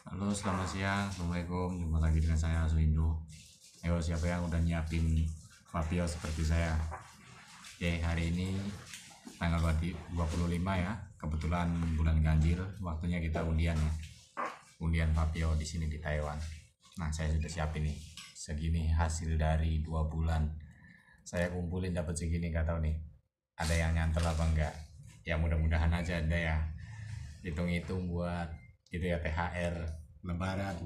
Halo, selamat siang. Assalamualaikum. Jumpa lagi dengan saya Suindo. Ayo siapa yang udah nyiapin papio seperti saya? Oke, hari ini tanggal 25 ya. Kebetulan bulan ganjil, waktunya kita undian ya. Undian papio di sini di Taiwan. Nah, saya sudah siap ini Segini hasil dari dua bulan. Saya kumpulin dapat segini, gak tau nih. Ada yang nyantel apa enggak? Ya mudah-mudahan aja ada ya. Hitung-hitung buat gitu ya THR Lebaran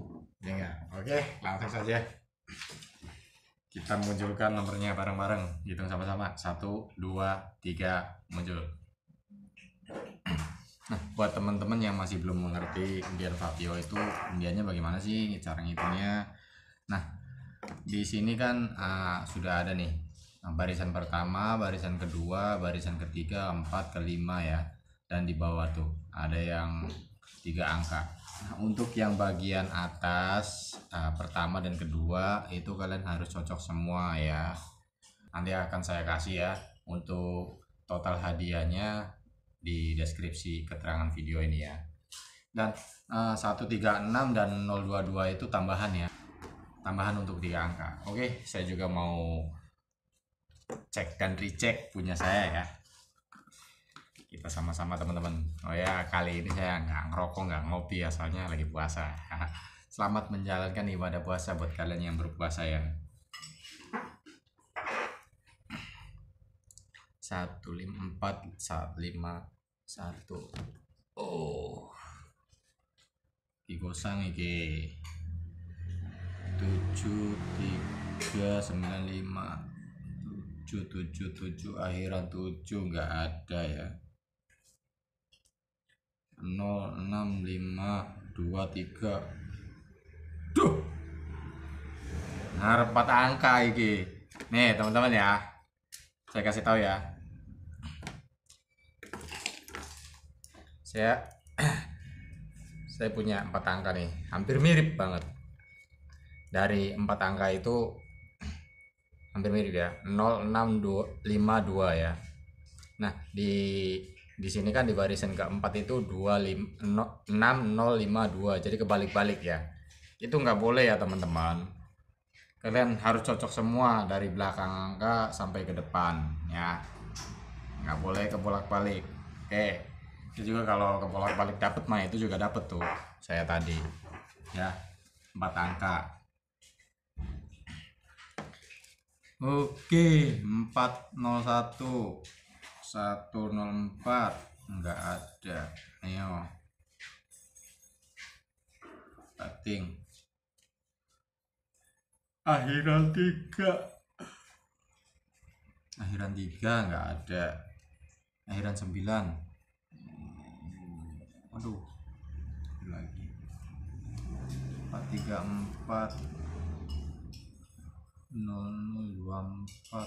ya enggak oke langsung saja kita munculkan nomornya bareng-bareng hitung sama-sama satu dua tiga muncul nah buat teman-teman yang masih belum mengerti undian Fabio itu undiannya bagaimana sih cara ngitungnya nah di sini kan uh, sudah ada nih nah, barisan pertama barisan kedua barisan ketiga empat kelima ya dan di bawah tuh ada yang tiga angka nah, untuk yang bagian atas uh, pertama dan kedua itu kalian harus cocok semua ya nanti akan saya kasih ya untuk total hadiahnya di deskripsi keterangan video ini ya dan uh, eh, 136 dan 022 itu tambahan ya tambahan untuk tiga angka oke saya juga mau cek dan recheck punya saya ya kita sama-sama teman-teman oh ya kali ini saya nggak ngerokok nggak ngopi ya lagi puasa selamat menjalankan ibadah puasa buat kalian yang berpuasa ya satu lima empat satu lima satu oh digosang iki tujuh tiga sembilan lima tujuh tujuh tujuh akhiran tujuh nggak ada ya 06523 duh ngarep patah angka ini nih teman-teman ya saya kasih tahu ya saya saya punya empat angka nih hampir mirip banget dari empat angka itu hampir mirip ya 06552 ya nah di di sini kan di barisan keempat itu 6052 jadi kebalik-balik ya itu nggak boleh ya teman-teman kalian harus cocok semua dari belakang angka sampai ke depan ya nggak boleh ke bolak balik oke itu juga kalau ke bolak balik dapet mah itu juga dapet tuh saya tadi ya empat angka Oke, 401. 104 enggak ada ayo cutting akhiran tiga akhiran tiga enggak ada akhiran sembilan aduh lagi empat tiga 434 empat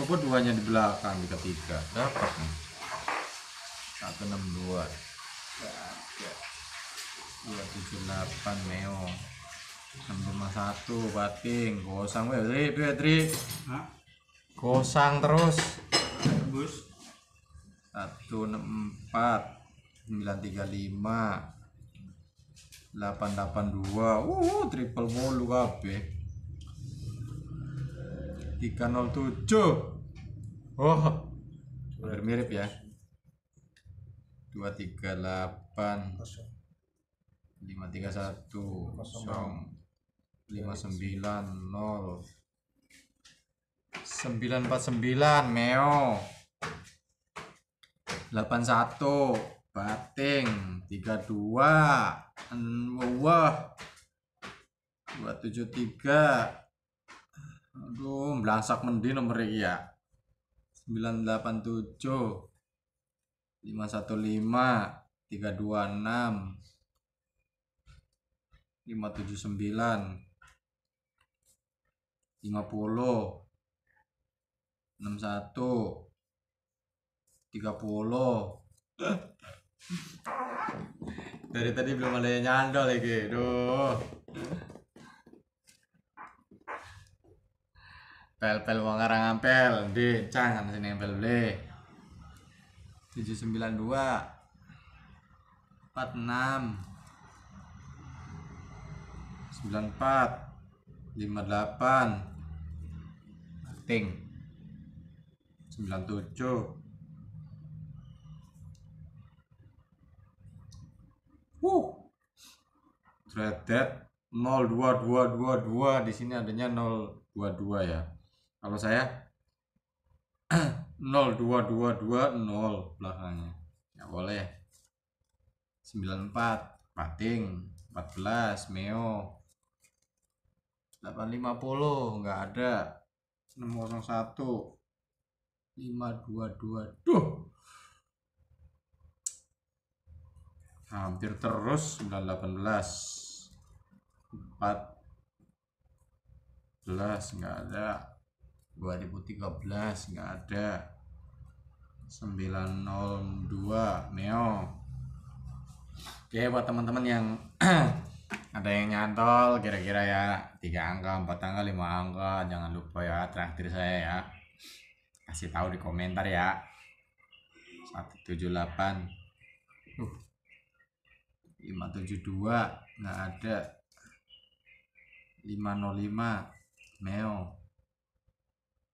coba duanya di belakang di ketiga dapat nih satu enam dua dua tujuh delapan meo enam lima satu bating kosong. weh tri tri tri gosang terus bus satu enam empat sembilan tiga lima delapan delapan dua uh triple bolu kabeh 307 oh hampir mirip ya 238 531 0 949 meo 81 bating 32 wah 273 Aduh, belasak mendi nomor iki ya. 987 515 326 579 50 61 30 dari tadi belum ada yang nyandol lagi duh pel-pel wong arang ampel di cang sini ampel beli 792 46 94 58 acting 97 Wuh. Dreaded 02222 di sini adanya 022 ya kalau saya 02220 belakangnya ya boleh 94 pating 14 meo 850 nggak ada 601 522 duh hampir terus 918 14 nggak ada 2013 nggak ada 902 Neo oke buat teman-teman yang ada yang nyantol kira-kira ya tiga angka empat angka lima angka jangan lupa ya terakhir saya ya kasih tahu di komentar ya 178 uh, 572 nggak ada 505 Neo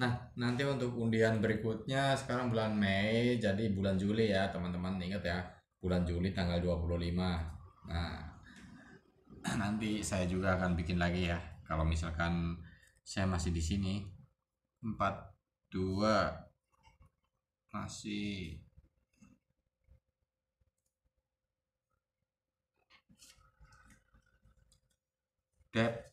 Nah, nanti untuk undian berikutnya sekarang bulan Mei, jadi bulan Juli ya, teman-teman. Ingat ya, bulan Juli tanggal 25. Nah, nanti saya juga akan bikin lagi ya. Kalau misalkan saya masih di sini 4 2 masih Dep.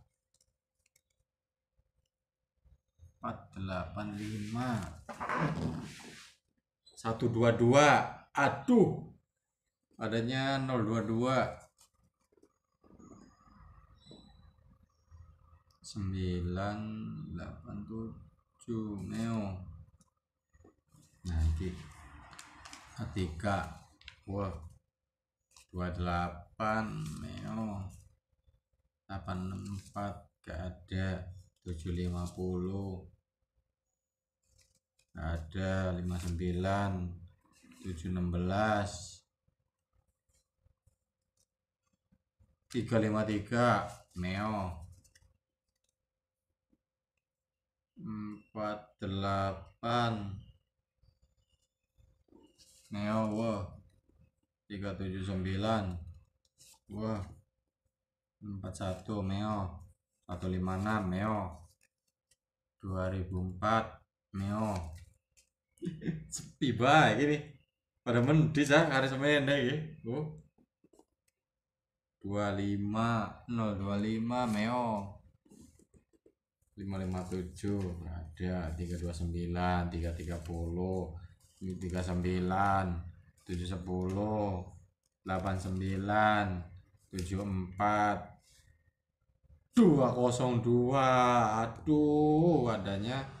485 122 aduh adanya 022 987 neo nanti A3 28 neo 864 gak ada 750 ada 59 716 353 Neo 48 Neo wah 379 wah 41 Neo 156 Neo 2004 Neo sepi banget ini pada mendis hari kari semene ya oh. 25 25 meo 557 berada 329 330 39 710 89 74 202 aduh adanya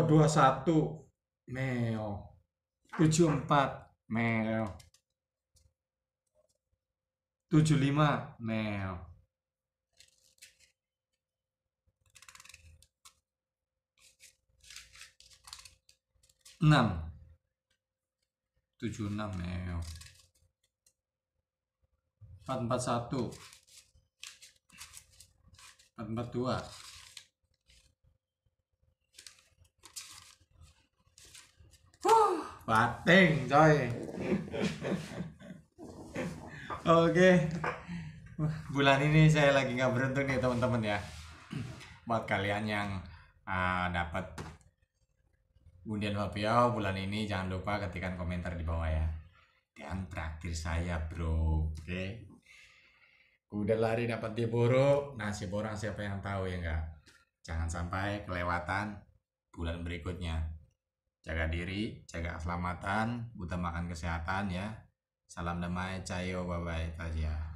221 Meo 74 Meo 75 Meo enam tujuh enam meo empat empat satu empat empat dua Bating, coy. Oke. Bulan ini saya lagi nggak beruntung nih teman-teman ya. Buat kalian yang uh, dapat undian Fabio bulan ini jangan lupa ketikkan komentar di bawah ya. Dan traktir saya, Bro. Oke. Okay? Udah lari dapat diburu, nasib orang siapa yang tahu ya enggak. Jangan sampai kelewatan bulan berikutnya jaga diri, jaga keselamatan, utamakan kesehatan ya. Salam damai, cayo, bye-bye, Tazia.